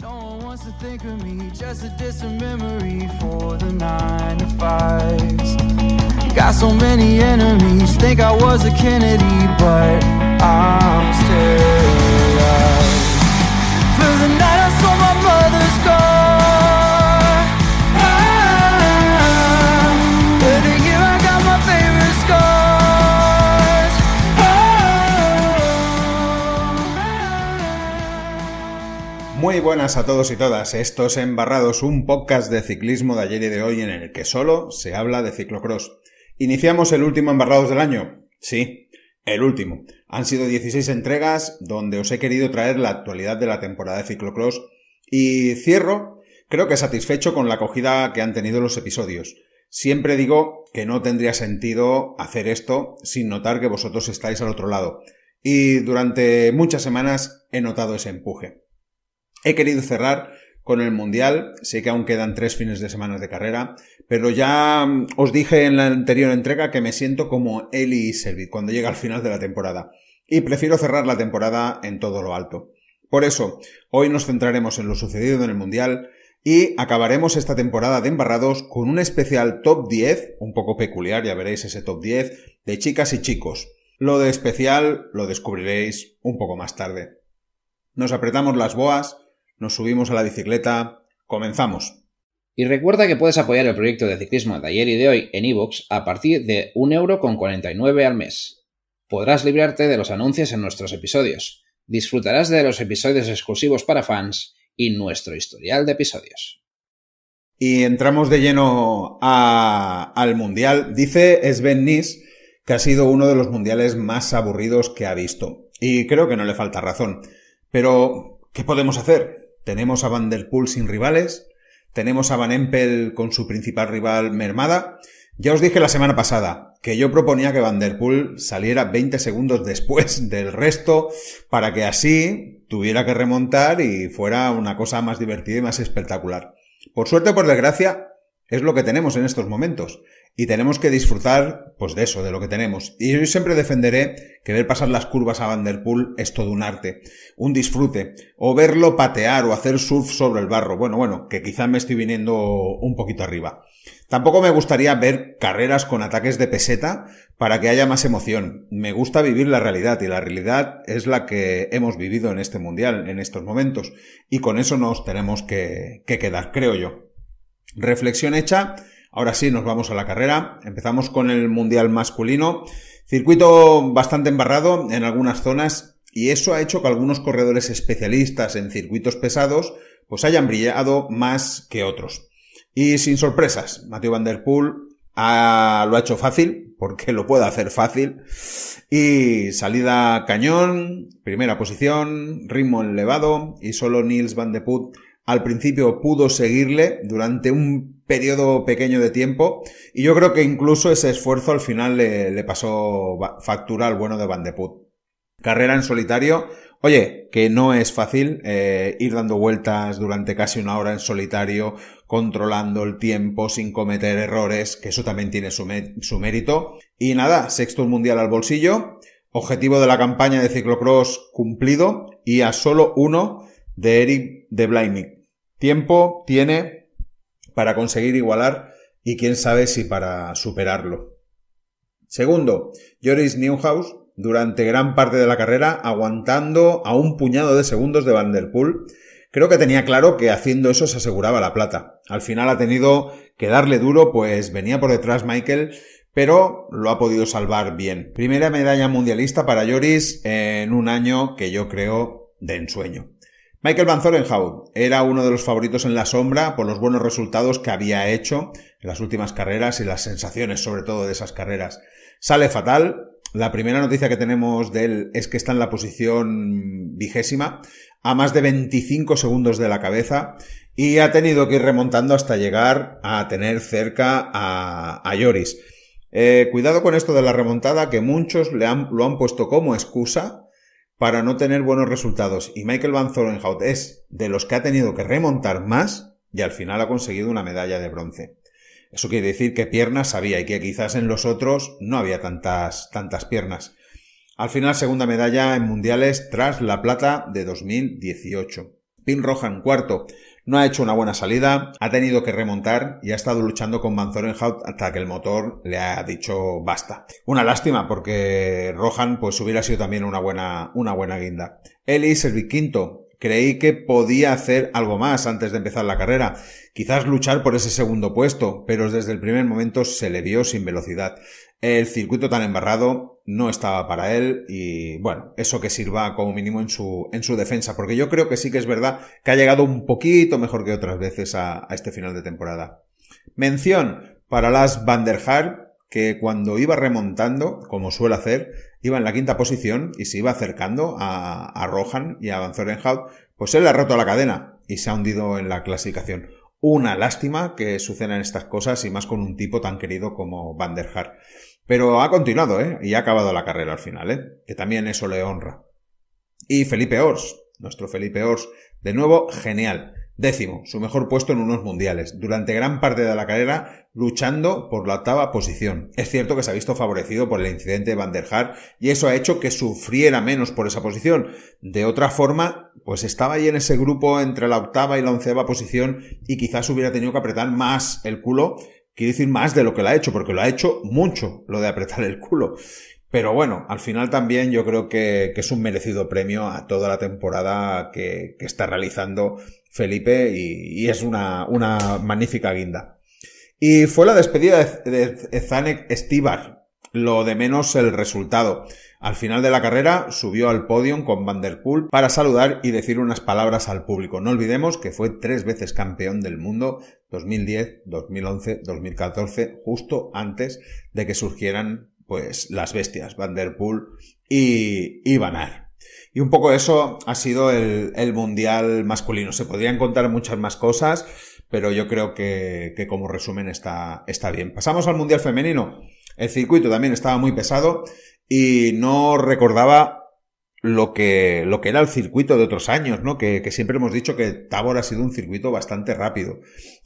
No one wants to think of me, just a distant memory for the nine to fives. Got so many enemies, think I was a Kennedy, but I'm still. Muy buenas a todos y todas, esto es Embarrados, un podcast de ciclismo de ayer y de hoy en el que solo se habla de ciclocross. Iniciamos el último Embarrados del año. Sí, el último. Han sido 16 entregas donde os he querido traer la actualidad de la temporada de ciclocross y cierro, creo que satisfecho con la acogida que han tenido los episodios. Siempre digo que no tendría sentido hacer esto sin notar que vosotros estáis al otro lado. Y durante muchas semanas he notado ese empuje. He querido cerrar con el Mundial. Sé que aún quedan tres fines de semana de carrera, pero ya mm, os dije en la anterior entrega que me siento como Eli y Servit cuando llega al final de la temporada. Y prefiero cerrar la temporada en todo lo alto. Por eso, hoy nos centraremos en lo sucedido en el Mundial y acabaremos esta temporada de embarrados con un especial top 10, un poco peculiar, ya veréis ese top 10, de chicas y chicos. Lo de especial lo descubriréis un poco más tarde. Nos apretamos las boas, nos subimos a la bicicleta, comenzamos. Y recuerda que puedes apoyar el proyecto de ciclismo de ayer y de hoy en iVoox a partir de 1,49€ al mes. Podrás librarte de los anuncios en nuestros episodios, disfrutarás de los episodios exclusivos para fans y nuestro historial de episodios. Y entramos de lleno al Mundial. Dice Sven Nys que ha sido uno de los mundiales más aburridos que ha visto. Y creo que no le falta razón. Pero, ¿qué podemos hacer? Tenemos a Van Der Poel sin rivales, tenemos a Van Empel con su principal rival mermada. Ya os dije la semana pasada que yo proponía que Van Der Poel saliera 20 segundos después del resto para que así tuviera que remontar y fuera una cosa más divertida y más espectacular. Por suerte o por desgracia, es lo que tenemos en estos momentos. Y tenemos que disfrutar, pues, de eso, de lo que tenemos. Y yo siempre defenderé que ver pasar las curvas a Vanderpool es todo un arte, un disfrute. O verlo patear o hacer surf sobre el barro. Bueno, bueno, que quizá me estoy viniendo un poquito arriba. Tampoco me gustaría ver carreras con ataques de peseta para que haya más emoción. Me gusta vivir la realidad y la realidad es la que hemos vivido en este mundial en estos momentos y con eso nos tenemos que, que quedar, creo yo. Reflexión hecha. Ahora sí, nos vamos a la carrera. Empezamos con el Mundial masculino. Circuito bastante embarrado en algunas zonas y eso ha hecho que algunos corredores especialistas en circuitos pesados pues hayan brillado más que otros. Y sin sorpresas, Mateo Van Der Poel ah, lo ha hecho fácil, porque lo puede hacer fácil. Y salida cañón, primera posición, ritmo elevado y solo Niels Van der Put al principio pudo seguirle durante un periodo pequeño de tiempo y yo creo que incluso ese esfuerzo al final le, pasó factura al bueno de Van de Put. Carrera en solitario, oye, que no es fácil eh, ir dando vueltas durante casi una hora en solitario, controlando el tiempo sin cometer errores, que eso también tiene su, mérito. Y nada, sexto mundial al bolsillo, objetivo de la campaña de ciclocross cumplido y a solo uno de Eric de Blaimik tiempo tiene para conseguir igualar y quién sabe si para superarlo. Segundo, Joris Newhouse durante gran parte de la carrera aguantando a un puñado de segundos de Vanderpool. Creo que tenía claro que haciendo eso se aseguraba la plata. Al final ha tenido que darle duro, pues venía por detrás Michael, pero lo ha podido salvar bien. Primera medalla mundialista para Joris en un año que yo creo de ensueño. Michael Van Zorenhout era uno de los favoritos en la sombra por los buenos resultados que había hecho en las últimas carreras y las sensaciones sobre todo de esas carreras. Sale fatal. La primera noticia que tenemos de él es que está en la posición vigésima, a más de 25 segundos de la cabeza, y ha tenido que ir remontando hasta llegar a tener cerca a, a Lloris. Eh, cuidado con esto de la remontada, que muchos le lo han puesto como excusa para no tener buenos resultados. Y Michael Van Zorenhout es de los que ha tenido que remontar más y al final ha conseguido una medalla de bronce. Eso quiere decir que piernas había y que quizás en los otros no había tantas, tantas piernas. Al final, segunda medalla en mundiales tras la plata de 2018. Pin en cuarto no ha hecho una buena salida, ha tenido que remontar y ha estado luchando con Van Zorenhout hasta que el motor le ha dicho basta. Una lástima porque Rohan pues hubiera sido también una buena, una buena guinda. Ellis, el quinto, creí que podía hacer algo más antes de empezar la carrera, quizás luchar por ese segundo puesto, pero desde el primer momento se le vio sin velocidad. El circuito tan embarrado no estaba para él y bueno, eso que sirva como mínimo en su, en su defensa, porque yo creo que sí que es verdad que ha llegado un poquito mejor que otras veces a, este final de temporada. Mención para las Van der Haar, que cuando iba remontando, como suele hacer, iba en la quinta posición y se iba acercando a, Rohan y a Van Zorenhout, pues él le ha roto la cadena y se ha hundido en la clasificación. Una lástima que sucedan estas cosas y más con un tipo tan querido como Van der Haar. Pero ha continuado, ¿eh? Y ha acabado la carrera al final, ¿eh? Que también eso le honra. Y Felipe Ors, nuestro Felipe Ors, de nuevo, genial. Décimo, su mejor puesto en unos mundiales, durante gran parte de la carrera luchando por la octava posición. Es cierto que se ha visto favorecido por el incidente de Van der Haar y eso ha hecho que sufriera menos por esa posición. De otra forma, pues estaba ahí en ese grupo entre la octava y la onceava posición y quizás hubiera tenido que apretar más el culo, quiero decir más de lo que lo ha hecho, porque lo ha hecho mucho lo de apretar el culo. Pero bueno, al final también yo creo que, es un merecido premio a toda la temporada que está realizando Felipe y, es una, una, magnífica guinda. Y fue la despedida de Zanek Stibar, lo de menos el resultado. Al final de la carrera subió al podium con Van der Poel para saludar y decir unas palabras al público. No olvidemos que fue tres veces campeón del mundo 2010, 2011, 2014, justo antes de que surgieran pues las bestias Van der Poel y, y y un poco eso ha sido el, mundial masculino. Se podrían contar muchas más cosas, pero yo creo que, que como resumen está, está bien. Pasamos al mundial femenino. El circuito también estaba muy pesado y no recordaba lo que, lo que era el circuito de otros años, ¿no? Que, siempre hemos dicho que Tabor ha sido un circuito bastante rápido.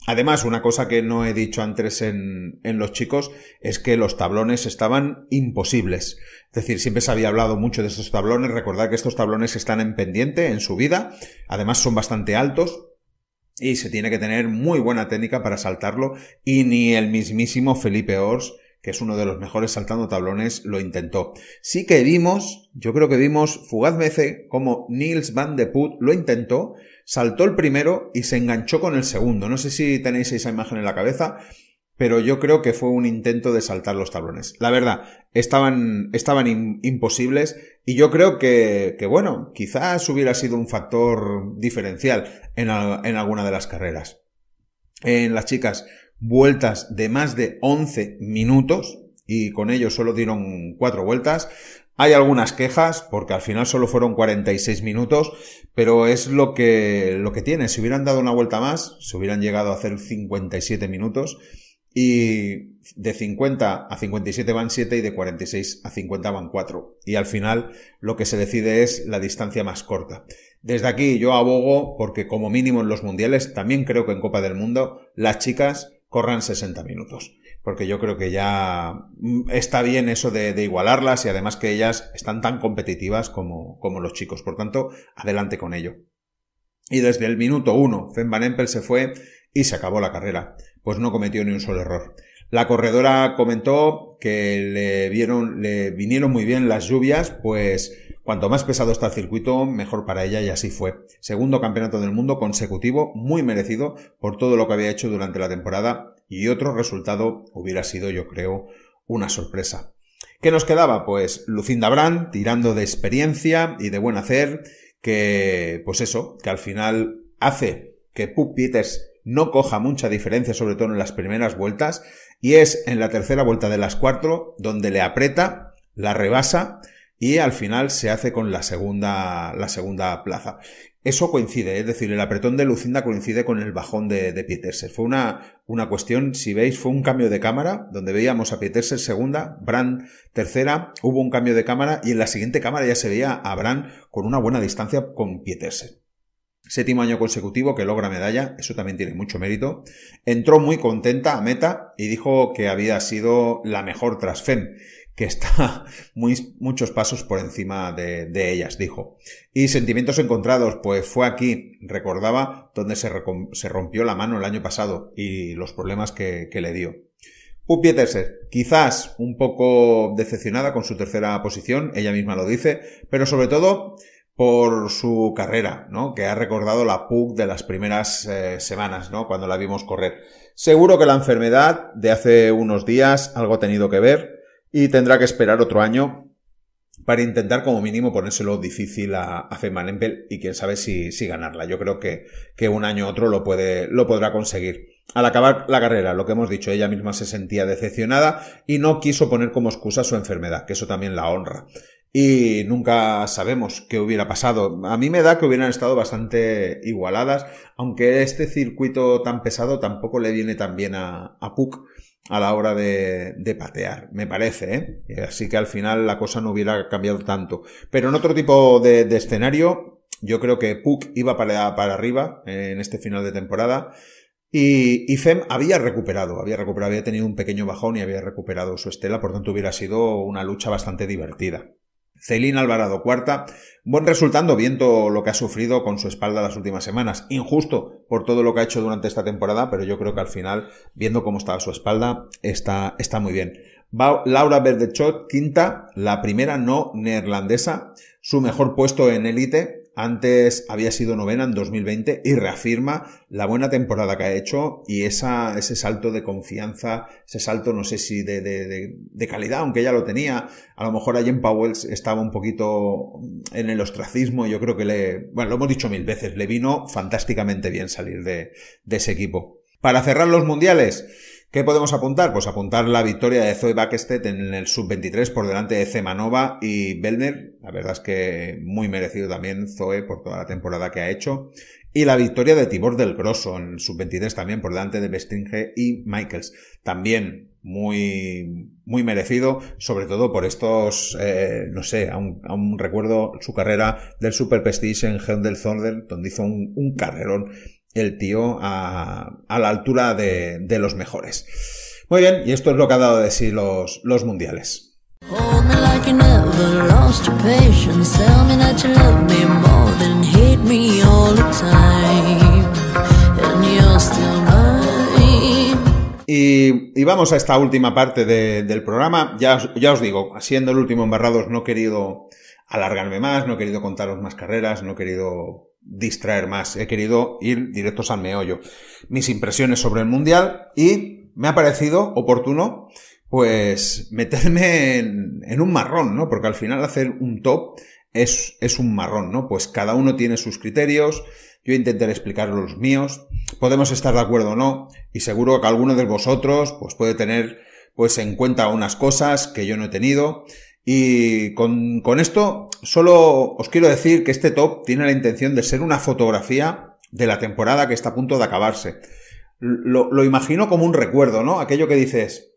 Además, una cosa que no he dicho antes en, en los chicos es que los tablones estaban imposibles. Es decir, siempre se había hablado mucho de estos tablones. Recordad que estos tablones están en pendiente, en su vida. Además, son bastante altos. Y se tiene que tener muy buena técnica para saltarlo. Y ni el mismísimo Felipe Ors que es uno de los mejores saltando tablones, lo intentó. Sí que vimos, yo creo que vimos fugazmente como Niels van de Put lo intentó, saltó el primero y se enganchó con el segundo. No sé si tenéis esa imagen en la cabeza, pero yo creo que fue un intento de saltar los tablones. La verdad, estaban, estaban imposibles y yo creo que, bueno, quizás hubiera sido un factor diferencial en, en alguna de las carreras. En las chicas, vueltas de más de 11 minutos y con ello solo dieron cuatro vueltas. Hay algunas quejas porque al final solo fueron 46 minutos, pero es lo que, lo que tiene. Si hubieran dado una vuelta más, se hubieran llegado a hacer 57 minutos y de 50 a 57 van 7 y de 46 a 50 van 4. Y al final lo que se decide es la distancia más corta. Desde aquí yo abogo porque como mínimo en los mundiales, también creo que en Copa del Mundo, las chicas corran 60 minutos. Porque yo creo que ya mm, está bien eso de, igualarlas y además que ellas están tan competitivas como, los chicos. Por tanto, adelante con ello. Y desde el minuto uno, Fen Van Empel se fue y se acabó la carrera. Pues no cometió ni un solo error. La corredora comentó que le vieron, le vinieron muy bien las lluvias, pues Cuanto más pesado está el circuito, mejor para ella y así fue. Segundo campeonato del mundo consecutivo, muy merecido por todo lo que había hecho durante la temporada y otro resultado hubiera sido, yo creo, una sorpresa. ¿Qué nos quedaba? Pues Lucinda Brand tirando de experiencia y de buen hacer, que pues eso, que al final hace que Pup Peters no coja mucha diferencia, sobre todo en las primeras vueltas, y es en la tercera vuelta de las cuatro donde le aprieta, la rebasa y al final se hace con la segunda, la segunda plaza. Eso coincide, es decir, el apretón de Lucinda coincide con el bajón de, de Pieterse. Fue una, una cuestión, si veis, fue un cambio de cámara, donde veíamos a Pieterse segunda, Brand tercera, hubo un cambio de cámara y en la siguiente cámara ya se veía a Brand con una buena distancia con Pieterse. Séptimo año consecutivo que logra medalla, eso también tiene mucho mérito. Entró muy contenta a meta y dijo que había sido la mejor tras FEM que está muchos pasos por encima de, ellas, dijo. Y sentimientos encontrados, pues fue aquí, recordaba, donde se, rompió la mano el año pasado y los problemas que, le dio. U quizás un poco decepcionada con su tercera posición, ella misma lo dice, pero sobre todo por su carrera, ¿no? Que ha recordado la PUC de las primeras eh, semanas, ¿no? Cuando la vimos correr. Seguro que la enfermedad de hace unos días algo ha tenido que ver, y tendrá que esperar otro año para intentar como mínimo ponérselo difícil a, a Empel y quién sabe si, si ganarla. Yo creo que, un año u otro lo, puede, lo podrá conseguir. Al acabar la carrera, lo que hemos dicho, ella misma se sentía decepcionada y no quiso poner como excusa su enfermedad, que eso también la honra. Y nunca sabemos qué hubiera pasado. A mí me da que hubieran estado bastante igualadas, aunque este circuito tan pesado tampoco le viene tan bien a, a Puck a la hora de, de patear, me parece. ¿eh? Eh, así que al final la cosa no hubiera cambiado tanto. Pero en otro tipo de, escenario, yo creo que Puck iba para, para arriba eh, en este final de temporada. Y, y, Fem había recuperado, había recuperado, había tenido un pequeño bajón y había recuperado su estela, por tanto hubiera sido una lucha bastante divertida. Celina Alvarado, cuarta. Buen resultando, viendo lo que ha sufrido con su espalda las últimas semanas. Injusto por todo lo que ha hecho durante esta temporada, pero yo creo que al final, viendo cómo está su espalda, está, está muy bien. Laura Verdechot, quinta, la primera no neerlandesa, su mejor puesto en élite, antes había sido novena en 2020 y reafirma la buena temporada que ha hecho y ese salto de confianza, ese salto no sé si de, de, de, calidad, aunque ya lo tenía. A lo mejor a Jen Powell estaba un poquito en el ostracismo. y Yo creo que le, bueno, lo hemos dicho mil veces, le vino fantásticamente bien salir de, de ese equipo. Para cerrar los mundiales, ¿Qué podemos apuntar? Pues apuntar la victoria de Zoe Bakestet en el sub-23 por delante de Cemanova y Belner. La verdad es que muy merecido también Zoe por toda la temporada que ha hecho. Y la victoria de Tibor del Grosso en el sub-23 también por delante de Bestinge y Michaels. También muy, muy merecido, sobre todo por estos, eh, no sé, aún, recuerdo su carrera del Super Prestige en Hendel del donde hizo un carrerón el tío a, la altura de, los mejores. Muy bien, y esto es lo que ha dado de sí los, los mundiales. Y, vamos a esta última parte del programa. Ya, ya os digo, siendo el último embarrados, no he querido alargarme más, no he querido contaros más carreras, no he querido distraer más. He querido ir directos al meollo. Mis impresiones sobre el Mundial y me ha parecido oportuno pues meterme en, un marrón, ¿no? Porque al final hacer un top es, es un marrón, ¿no? Pues cada uno tiene sus criterios, yo intentaré explicar los míos, podemos estar de acuerdo o no, y seguro que alguno de vosotros pues puede tener pues en cuenta unas cosas que yo no he tenido, y con, esto solo os quiero decir que este top tiene la intención de ser una fotografía de la temporada que está a punto de acabarse. Lo, imagino como un recuerdo, ¿no? Aquello que dices,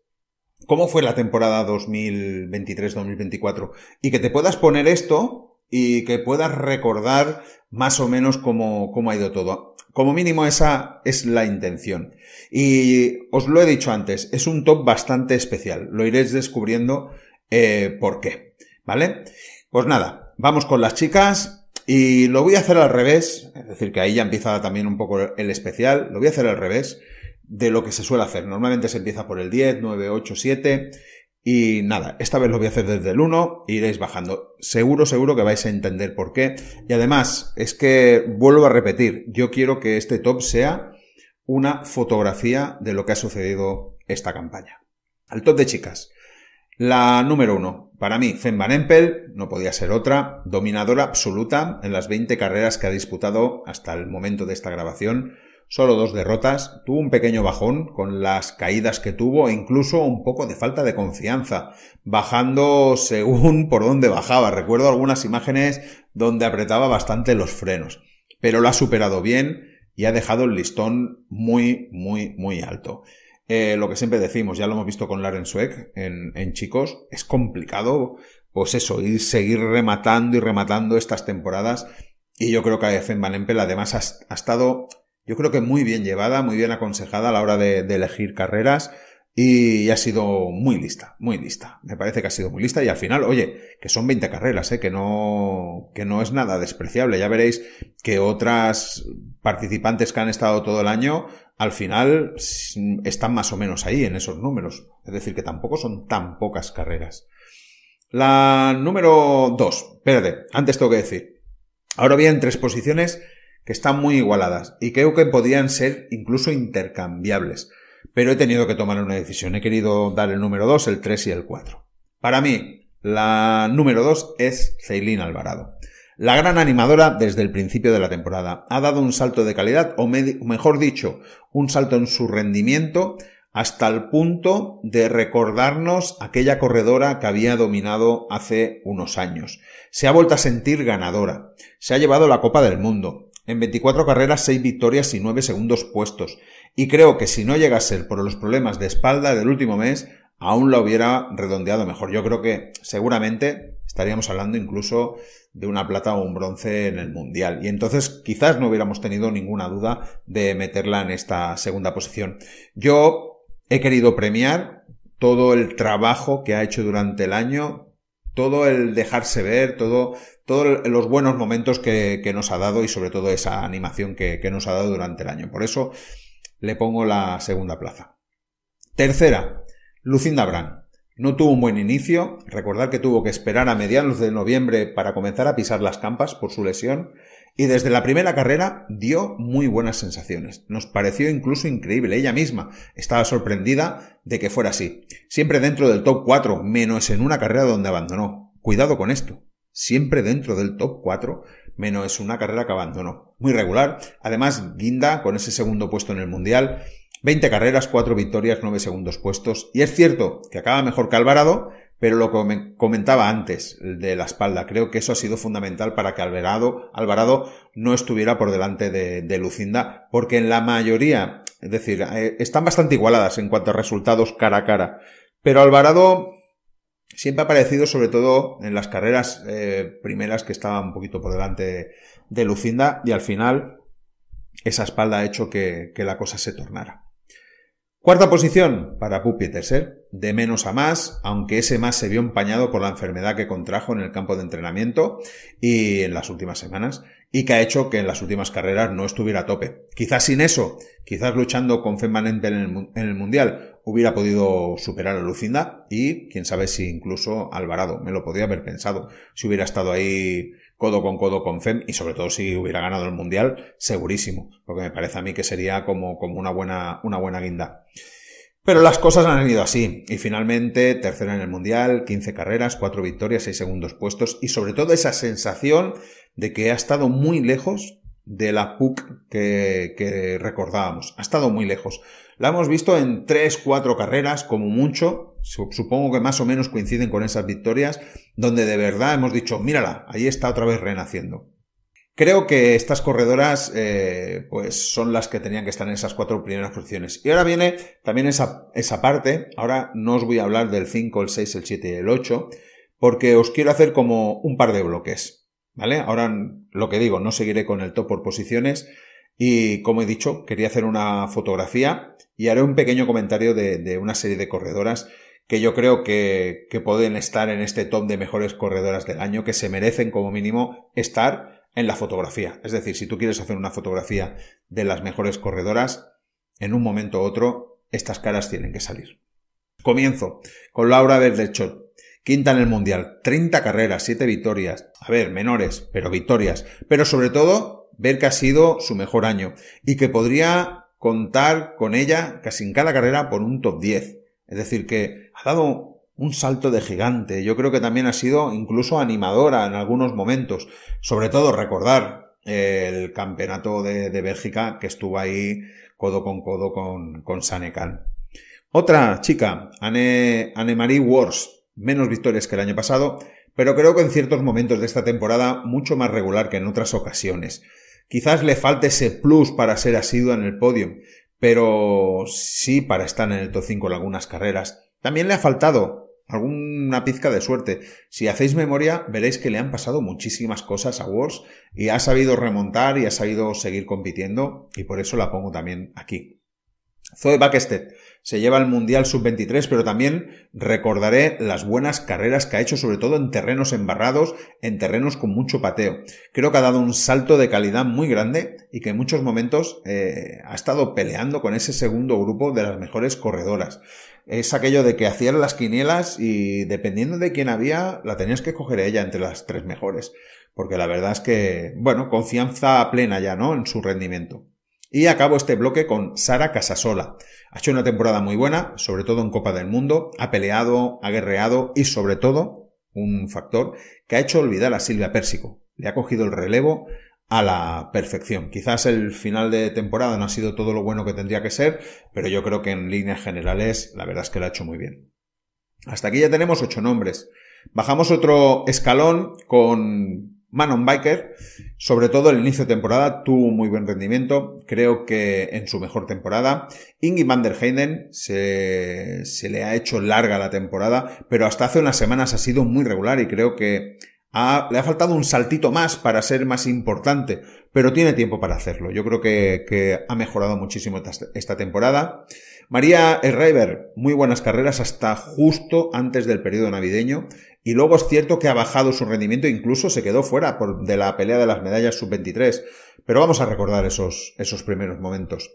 ¿cómo fue la temporada 2023-2024? Y que te puedas poner esto y que puedas recordar más o menos cómo, cómo, ha ido todo. Como mínimo esa es la intención. Y os lo he dicho antes, es un top bastante especial. Lo iréis descubriendo eh, por qué. ¿Vale? Pues nada, vamos con las chicas y lo voy a hacer al revés, es decir, que ahí ya empieza también un poco el especial, lo voy a hacer al revés de lo que se suele hacer. Normalmente se empieza por el 10, 9, 8, 7 y nada, esta vez lo voy a hacer desde el 1 e iréis bajando. Seguro, seguro que vais a entender por qué. Y además, es que vuelvo a repetir, yo quiero que este top sea una fotografía de lo que ha sucedido esta campaña. Al top de chicas. La número uno, para mí, Fen Van Empel, no podía ser otra, dominadora absoluta en las 20 carreras que ha disputado hasta el momento de esta grabación. Solo dos derrotas, tuvo un pequeño bajón con las caídas que tuvo e incluso un poco de falta de confianza, bajando según por dónde bajaba. Recuerdo algunas imágenes donde apretaba bastante los frenos, pero lo ha superado bien y ha dejado el listón muy, muy, muy alto. Eh, lo que siempre decimos, ya lo hemos visto con Laren Sweck en, chicos, es complicado, pues eso, ir seguir rematando y rematando estas temporadas. Y yo creo que a Van Empel además ha, estado, yo creo que muy bien llevada, muy bien aconsejada a la hora de, elegir carreras. Y ha sido muy lista, muy lista. Me parece que ha sido muy lista y al final, oye, que son 20 carreras, ¿eh? que no que no es nada despreciable. Ya veréis que otras participantes que han estado todo el año al final mm, están más o menos ahí en esos números. Es decir, que tampoco son tan pocas carreras. La número 2. Espérate, antes tengo que decir. Ahora bien, tres posiciones que están muy igualadas y creo que podían ser incluso intercambiables. Pero he tenido que tomar una decisión. He querido dar el número 2, el 3 y el 4. Para mí, la número 2 es Ceilín Alvarado. La gran animadora, desde el principio de la temporada, ha dado un salto de calidad, o mejor dicho, un salto en su rendimiento, hasta el punto de recordarnos aquella corredora que había dominado hace unos años. Se ha vuelto a sentir ganadora. Se ha llevado la Copa del Mundo. En 24 carreras, 6 victorias y 9 segundos puestos. Y creo que si no llega a ser por los problemas de espalda del último mes, aún la hubiera redondeado mejor. Yo creo que seguramente estaríamos hablando incluso de una plata o un bronce en el Mundial. Y entonces quizás no hubiéramos tenido ninguna duda de meterla en esta segunda posición. Yo he querido premiar todo el trabajo que ha hecho durante el año, todo el dejarse ver, todo, todos los buenos momentos que, nos ha dado y sobre todo esa animación que nos ha dado durante el año. Por eso le pongo la segunda plaza. Tercera, Lucinda Brand. No tuvo un buen inicio, recordar que tuvo que esperar a mediados de noviembre para comenzar a pisar las campas por su lesión, y desde la primera carrera dio muy buenas sensaciones. Nos pareció incluso increíble. Ella misma estaba sorprendida de que fuera así. Siempre dentro del top 4, menos en una carrera donde abandonó. Cuidado con esto. Siempre dentro del top 4, menos una carrera que abandonó. Muy regular. Además, guinda con ese segundo puesto en el Mundial 20 carreras, 4 victorias, 9 segundos puestos. Y es cierto que acaba mejor que Alvarado, pero lo comentaba antes de la espalda, creo que eso ha sido fundamental para que Alvarado, Alvarado no estuviera por delante de, Lucinda, porque en la mayoría, es decir, eh, están bastante igualadas en cuanto a resultados cara a cara. Pero Alvarado siempre ha aparecido, sobre todo en las carreras eh, primeras que estaba un poquito por delante de, Lucinda, y al final esa espalda ha hecho que la cosa se tornara. Cuarta posición para Pupi Tesser, de menos a más, aunque ese más se vio empañado por la enfermedad que contrajo en el campo de entrenamiento y en las últimas semanas y que ha hecho que en las últimas carreras no estuviera a tope. Quizás sin eso, quizás luchando con Femanente en, en el, Mundial, hubiera podido superar a Lucinda y quién sabe si incluso Alvarado, me lo podía haber pensado, si hubiera estado ahí codo con codo con Fem y sobre todo si hubiera ganado el Mundial, segurísimo, porque me parece a mí que sería como, como una, buena, una buena guinda. Pero las cosas han ido así, y finalmente tercera en el Mundial, 15 carreras, 4 victorias, 6 segundos puestos, y sobre todo esa sensación de que ha estado muy lejos de la PUC que, que recordábamos. Ha estado muy lejos. La hemos visto en 3, 4 carreras, como mucho, supongo que más o menos coinciden con esas victorias, donde de verdad hemos dicho, mírala, ahí está otra vez renaciendo. Creo que estas corredoras eh, pues son las que tenían que estar en esas cuatro primeras posiciones. Y ahora viene también esa, esa parte. Ahora no os voy a hablar del 5, el 6, el 7 y el 8, porque os quiero hacer como un par de bloques. ¿Vale? Ahora lo que digo, no seguiré con el top por posiciones. Y como he dicho, quería hacer una fotografía y haré un pequeño comentario de, una serie de corredoras que yo creo que, que pueden estar en este top de mejores corredoras del año, que se merecen como mínimo estar en la fotografía. Es decir, si tú quieres hacer una fotografía de las mejores corredoras, en un momento u otro, estas caras tienen que salir. Comienzo con Laura Verdechot, quinta en el Mundial, 30 carreras, 7 victorias, a ver, menores, pero victorias, pero sobre todo ver que ha sido su mejor año y que podría contar con ella casi en cada carrera por un top 10. Es decir, que ha dado un salto de gigante. Yo creo que también ha sido incluso animadora en algunos momentos. Sobre todo recordar eh, el campeonato de, Bélgica que estuvo ahí codo con codo con, con Otra chica, Anne, Anne-Marie Wars, menos victorias que el año pasado, pero creo que en ciertos momentos de esta temporada mucho más regular que en otras ocasiones. Quizás le falte ese plus para ser asidua en el podio, pero sí para estar en el top 5 en algunas carreras. También le ha faltado alguna pizca de suerte. Si hacéis memoria, veréis que le han pasado muchísimas cosas a Wars y ha sabido remontar y ha sabido seguir compitiendo y por eso la pongo también aquí. Zoe Backstead se lleva al Mundial Sub-23, pero también recordaré las buenas carreras que ha hecho, sobre todo en terrenos embarrados, en terrenos con mucho pateo. Creo que ha dado un salto de calidad muy grande y que en muchos momentos eh, ha estado peleando con ese segundo grupo de las mejores corredoras. Es aquello de que hacían las quinielas y dependiendo de quién había, la tenías que escoger ella entre las tres mejores. Porque la verdad es que, bueno, confianza plena ya, ¿no? En su rendimiento. Y acabo este bloque con Sara Casasola. Ha hecho una temporada muy buena, sobre todo en Copa del Mundo, ha peleado, ha guerreado y sobre todo, un factor que ha hecho olvidar a Silvia Pérsico. Le ha cogido el relevo a la perfección. Quizás el final de temporada no ha sido todo lo bueno que tendría que ser, pero yo creo que en líneas generales la verdad es que lo ha hecho muy bien. Hasta aquí ya tenemos ocho nombres. Bajamos otro escalón con Manon Biker, sobre todo el inicio de temporada, tuvo muy buen rendimiento, creo que en su mejor temporada. Ingi van der Heiden se, se le ha hecho larga la temporada, pero hasta hace unas semanas ha sido muy regular y creo que le ha faltado un saltito más para ser más importante, pero tiene tiempo para hacerlo. Yo creo que, ha mejorado muchísimo esta temporada. María Schreiber, muy buenas carreras hasta justo antes del periodo navideño y luego es cierto que ha bajado su rendimiento, incluso se quedó fuera de la pelea de las medallas sub-23, pero vamos a recordar esos, esos primeros momentos.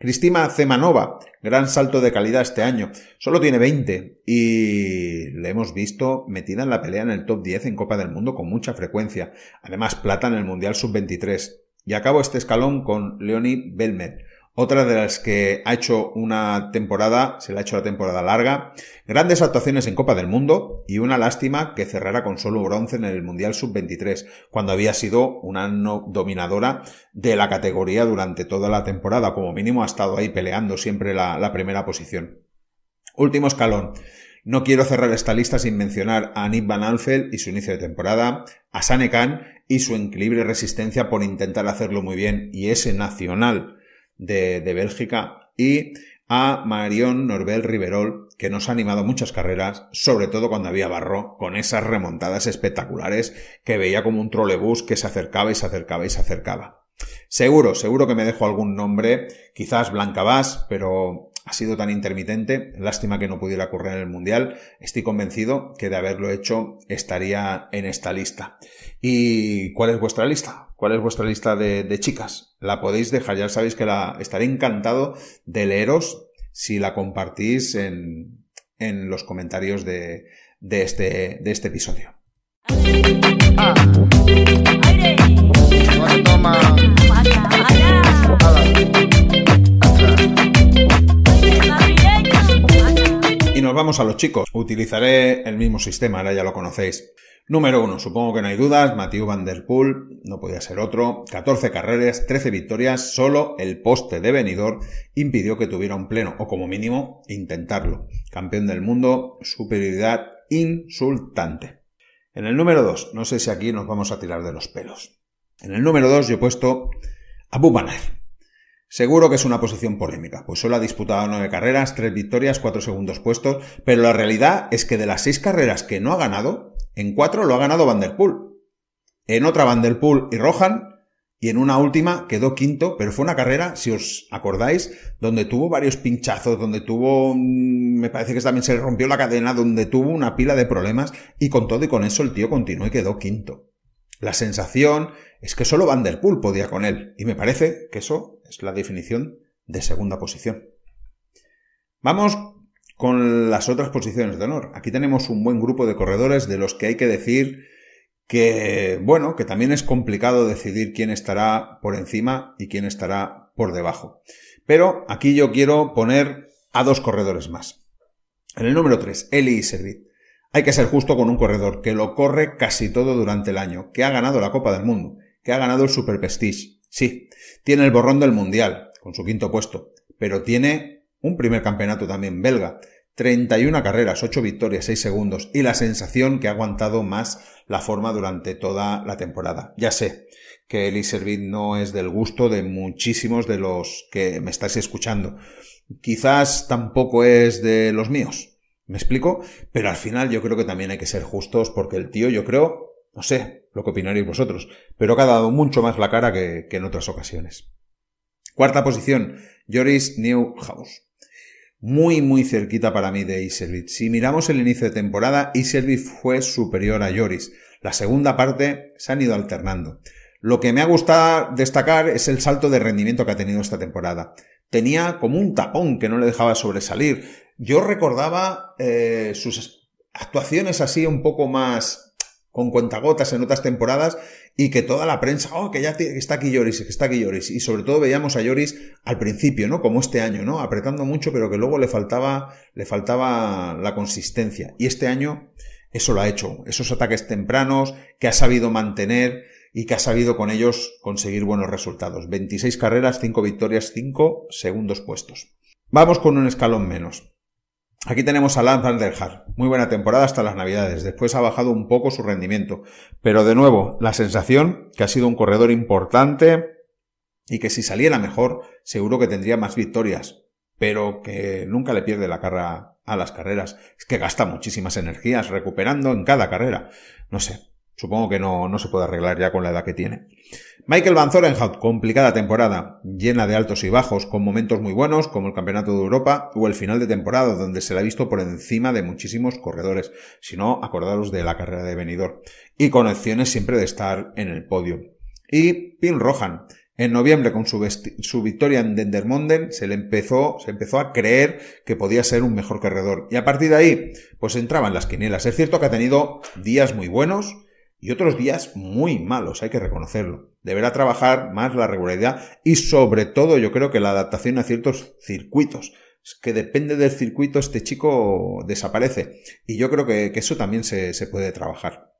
Cristina Zemanova, gran salto de calidad este año, solo tiene 20 y le hemos visto metida en la pelea en el top 10 en Copa del Mundo con mucha frecuencia, además plata en el Mundial sub-23. Y acabo este escalón con Leonie Belmet, otra de las que ha hecho una temporada, se le ha hecho la temporada larga, grandes actuaciones en Copa del Mundo y una lástima que cerrara con solo bronce en el Mundial Sub-23, cuando había sido una no dominadora de la categoría durante toda la temporada, como mínimo ha estado ahí peleando siempre la, primera posición. Último escalón. No quiero cerrar esta lista sin mencionar a Nick Van Alfeld y su inicio de temporada, a Sane Khan y su increíble resistencia por intentar hacerlo muy bien y ese nacional de, Bélgica y a Marion Norbel Riverol, que nos ha animado muchas carreras, sobre todo cuando había barro, con esas remontadas espectaculares que veía como un trolebús que se acercaba y se acercaba y se acercaba. Seguro, seguro que me dejo algún nombre, quizás Blanca Vaz, pero ha sido tan intermitente. Lástima que no pudiera correr en el Mundial. Estoy convencido que de haberlo hecho estaría en esta lista. ¿Y cuál es vuestra lista? ¿Cuál es vuestra lista de, chicas? La podéis dejar, ya sabéis que la estaré encantado de leeros si la compartís en, los comentarios de, de, este, este episodio. Ah. vamos a los chicos. Utilizaré el mismo sistema, ahora ya lo conocéis. Número uno supongo que no hay dudas, Mathieu Van Der Poel, no podía ser otro, 14 carreras, 13 victorias, solo el poste de venidor impidió que tuviera un pleno, o como mínimo, intentarlo. Campeón del mundo, superioridad insultante. En el número 2, no sé si aquí nos vamos a tirar de los pelos. En el número 2 yo he puesto a Bubaner. Seguro que es una posición polémica, pues solo ha disputado nueve carreras, tres victorias, cuatro segundos puestos, pero la realidad es que de las seis carreras que no ha ganado, en cuatro lo ha ganado Vanderpool. En otra Vanderpool y Rohan, y en una última quedó quinto, pero fue una carrera, si os acordáis, donde tuvo varios pinchazos, donde tuvo, mm, me parece que también se le rompió la cadena, donde tuvo una pila de problemas, y con todo y con eso el tío continuó y quedó quinto. La sensación es que solo Van der Poel podía con él, y me parece que eso es la definición de segunda posición. Vamos con las otras posiciones de honor. Aquí tenemos un buen grupo de corredores de los que hay que decir que, bueno, que también es complicado decidir quién estará por encima y quién estará por debajo. Pero aquí yo quiero poner a dos corredores más. En el número 3, Eli Servit. Hay que ser justo con un corredor que lo corre casi todo durante el año, que ha ganado la Copa del Mundo, que ha ganado el Super Prestige. Sí, tiene el borrón del Mundial, con su quinto puesto, pero tiene un primer campeonato también belga, 31 carreras, 8 victorias, 6 segundos y la sensación que ha aguantado más la forma durante toda la temporada. Ya sé que el Servit no es del gusto de muchísimos de los que me estáis escuchando. Quizás tampoco es de los míos, ¿Me explico? Pero al final yo creo que también hay que ser justos porque el tío, yo creo, no sé lo que opinaréis vosotros, pero ha dado mucho más la cara que, en otras ocasiones. Cuarta posición, Joris Newhouse. Muy, muy cerquita para mí de Iservit. Si miramos el inicio de temporada, Iservit fue superior a Joris. La segunda parte se han ido alternando. Lo que me ha gustado destacar es el salto de rendimiento que ha tenido esta temporada. Tenía como un tapón que no le dejaba sobresalir. Yo recordaba eh, sus actuaciones así un poco más con cuentagotas en otras temporadas y que toda la prensa, oh, que ya está aquí Lloris, que está aquí Lloris. Y sobre todo veíamos a Lloris al principio, ¿no? Como este año, ¿no? Apretando mucho, pero que luego le faltaba, le faltaba la consistencia. Y este año eso lo ha hecho. Esos ataques tempranos que ha sabido mantener y que ha sabido con ellos conseguir buenos resultados. 26 carreras, 5 victorias, 5 segundos puestos. Vamos con un escalón menos. Aquí tenemos a Lance Van Muy buena temporada hasta las Navidades. Después ha bajado un poco su rendimiento. Pero de nuevo, la sensación que ha sido un corredor importante y que si saliera mejor, seguro que tendría más victorias. Pero que nunca le pierde la cara a las carreras. Es que gasta muchísimas energías recuperando en cada carrera. No sé. Supongo que no, no se puede arreglar ya con la edad que tiene. Michael Van Zorenhout, complicada temporada, llena de altos y bajos, con momentos muy buenos como el Campeonato de Europa o el final de temporada donde se le ha visto por encima de muchísimos corredores, si no acordaros de la carrera de Benidorm, y con opciones siempre de estar en el podio. Y Pin Rohan, en noviembre, con su, su, victoria en Dendermonden, se le empezó, se empezó a creer que podía ser un mejor corredor. Y a partir de ahí, pues entraban las quinielas. Es cierto que ha tenido días muy buenos, y otros días muy malos, hay que reconocerlo. Deberá trabajar más la regularidad y sobre todo yo creo que la adaptación a ciertos circuitos. Es que depende del circuito este chico desaparece y yo creo que, eso también se, puede trabajar.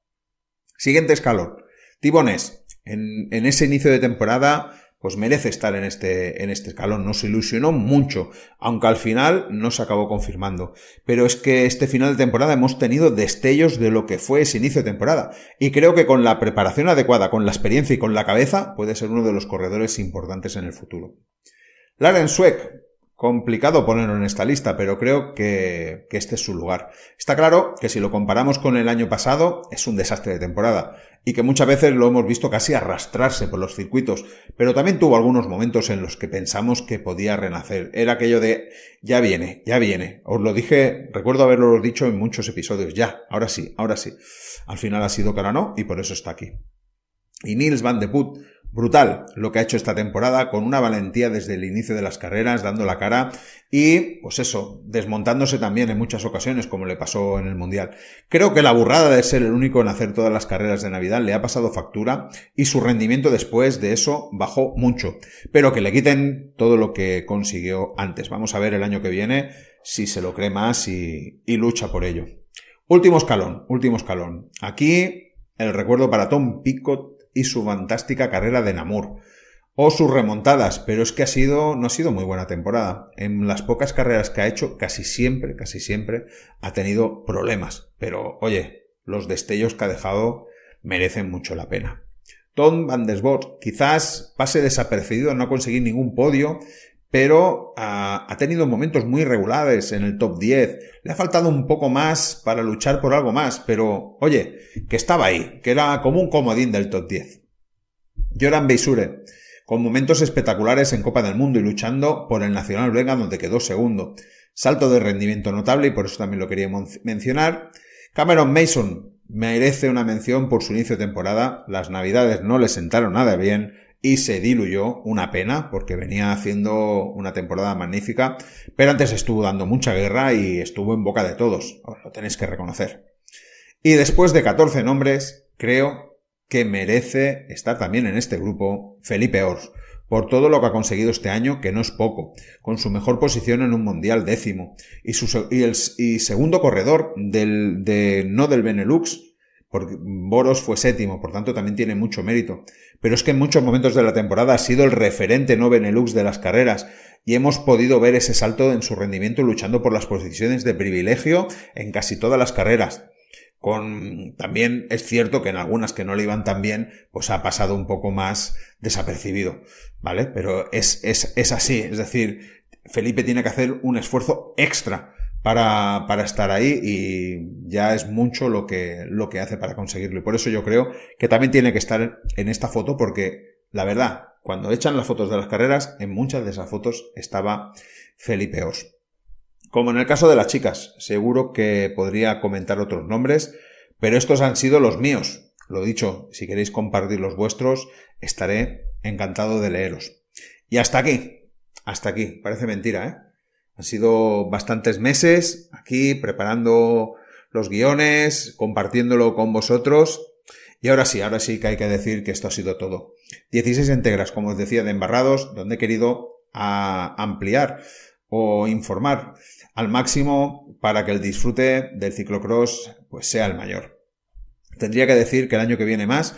Siguiente escalón. Tibones. en ese inicio de temporada pues merece estar en este, en este escalón. Nos ilusionó mucho, aunque al final no se acabó confirmando. Pero es que este final de temporada hemos tenido destellos de lo que fue ese inicio de temporada. Y creo que con la preparación adecuada, con la experiencia y con la cabeza, puede ser uno de los corredores importantes en el futuro. Laren Sweck, Complicado ponerlo en esta lista, pero creo que, este es su lugar. Está claro que si lo comparamos con el año pasado, es un desastre de temporada, y que muchas veces lo hemos visto casi arrastrarse por los circuitos, pero también tuvo algunos momentos en los que pensamos que podía renacer. Era aquello de, ya viene, ya viene. Os lo dije, recuerdo haberlo dicho en muchos episodios, ya, ahora sí, ahora sí. Al final ha sido cara no, y por eso está aquí. Y Niels van de Put brutal lo que ha hecho esta temporada, con una valentía desde el inicio de las carreras, dando la cara y, pues eso, desmontándose también en muchas ocasiones, como le pasó en el Mundial. Creo que la burrada de ser el único en hacer todas las carreras de Navidad le ha pasado factura y su rendimiento después de eso bajó mucho. Pero que le quiten todo lo que consiguió antes. Vamos a ver el año que viene si se lo cree más y, lucha por ello. Último escalón, último escalón. Aquí el recuerdo para Tom Pico y su fantástica carrera de Namur. O sus remontadas, pero es que ha sido, no ha sido muy buena temporada. En las pocas carreras que ha hecho, casi siempre, casi siempre, ha tenido problemas. Pero, oye, los destellos que ha dejado merecen mucho la pena. Tom Van der quizás pase desapercibido no conseguir ningún podio, pero ah, ha, tenido momentos muy regulares en el top 10. Le ha faltado un poco más para luchar por algo más, pero oye, que estaba ahí, que era como un comodín del top 10. Joran Beisure, con momentos espectaculares en Copa del Mundo y luchando por el Nacional Belga donde quedó segundo. Salto de rendimiento notable y por eso también lo quería mencionar. Cameron Mason merece una mención por su inicio de temporada. Las navidades no le sentaron nada bien y se diluyó, una pena, porque venía haciendo una temporada magnífica, pero antes estuvo dando mucha guerra y estuvo en boca de todos, os lo tenéis que reconocer. Y después de 14 nombres, creo que merece estar también en este grupo Felipe Ors, por todo lo que ha conseguido este año, que no es poco, con su mejor posición en un Mundial décimo, y, su, y segundo corredor del, de, no del Benelux, porque Boros fue séptimo, por tanto también tiene mucho mérito. Pero es que en muchos momentos de la temporada ha sido el referente no Benelux de las carreras y hemos podido ver ese salto en su rendimiento luchando por las posiciones de privilegio en casi todas las carreras. Con, también es cierto que en algunas que no le iban tan bien, pues ha pasado un poco más desapercibido, ¿vale? Pero es, es así, es decir, Felipe tiene que hacer un esfuerzo extra para, estar ahí y ya es mucho lo que, lo que hace para conseguirlo. Y por eso yo creo que también tiene que estar en esta foto porque, la verdad, cuando echan las fotos de las carreras, en muchas de esas fotos estaba Felipe Os. Como en el caso de las chicas, seguro que podría comentar otros nombres, pero estos han sido los míos. Lo dicho, si queréis compartir los vuestros, estaré encantado de leeros. Y hasta aquí, hasta aquí, parece mentira, ¿eh? Han sido bastantes meses aquí preparando los guiones, compartiéndolo con vosotros. Y ahora sí, ahora sí que hay que decir que esto ha sido todo. 16 integras, como os decía, de embarrados, donde he querido ah, ampliar o informar al máximo para que el disfrute del ciclocross pues sea el mayor. Tendría que decir que el año que viene más,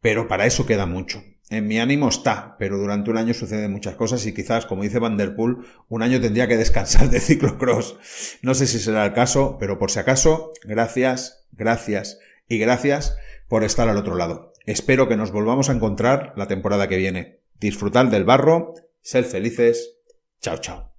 pero para eso queda mucho en mi ánimo está, pero durante un año suceden muchas cosas y quizás, como dice Vanderpool, un año tendría que descansar de ciclocross. No sé si será el caso, pero por si acaso, gracias, gracias y gracias por estar al otro lado. Espero que nos volvamos a encontrar la temporada que viene. disfrutar del barro, ser felices. Chao, chao.